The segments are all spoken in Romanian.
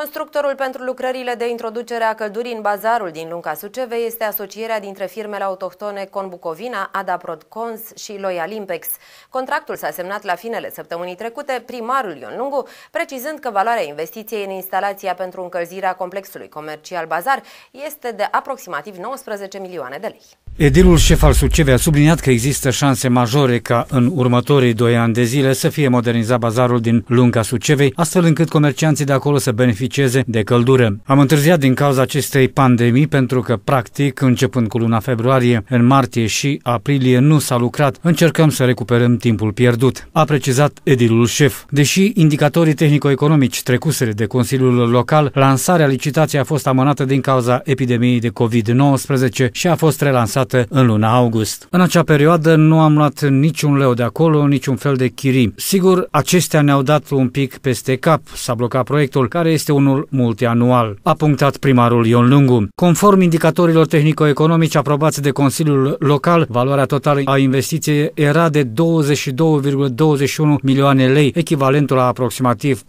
Constructorul pentru lucrările de introducere a căldurii în bazarul din Lunca Suceve este asocierea dintre firmele autohtone Conbucovina, Adaprod Cons și Loyalimpex. Contractul s-a semnat la finele săptămânii trecute, primarul Ion Lungu, precizând că valoarea investiției în instalația pentru încălzirea complexului comercial bazar este de aproximativ 19 milioane de lei. Edilul șef al Sucevei a subliniat că există șanse majore ca în următorii doi ani de zile să fie modernizat bazarul din lunga Sucevei, astfel încât comercianții de acolo să beneficieze de căldură. Am întârziat din cauza acestei pandemii pentru că, practic, începând cu luna februarie, în martie și aprilie nu s-a lucrat. Încercăm să recuperăm timpul pierdut, a precizat edilul șef. Deși indicatorii tehnico-economici trecusere de Consiliul Local, lansarea licitației a fost amânată din cauza epidemiei de COVID-19 și a fost relansată dată în luna august. În acea perioadă nu am luat niciun leu de acolo, niciun fel de chirii. Sigur, acestea ne-au dat un pic peste cap, s-a blocat proiectul, care este unul multianual, a punctat primarul Ion Lungu. Conform indicatorilor tehnico-economici aprobați de Consiliul Local, valoarea totală a investiției era de 22,21 milioane lei, echivalentul la aproximativ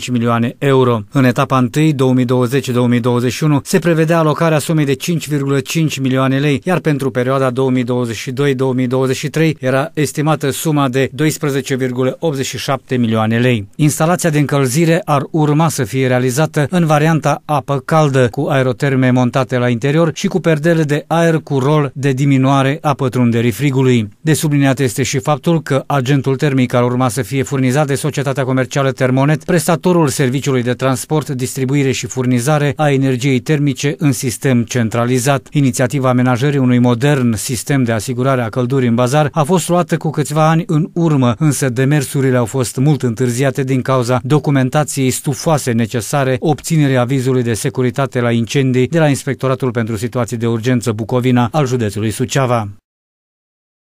4,5 milioane euro. În etapa 1, 2020-2021, se prevedea alocarea sumei de 5,5 milioane lei lei, iar pentru perioada 2022-2023 era estimată suma de 12,87 milioane lei. Instalația de încălzire ar urma să fie realizată în varianta apă caldă, cu aeroterme montate la interior și cu perdele de aer cu rol de diminuare a pătrunderii frigului. De subliniat este și faptul că agentul termic ar urma să fie furnizat de societatea comercială Termonet, prestatorul serviciului de transport, distribuire și furnizare a energiei termice în sistem centralizat. Inițiativa amenajă încurajării unui modern sistem de asigurare a căldurii în bazar a fost luată cu câțiva ani în urmă, însă demersurile au fost mult întârziate din cauza documentației stufoase necesare obținerii avizului de securitate la incendii de la Inspectoratul pentru Situații de Urgență Bucovina al județului Suceava.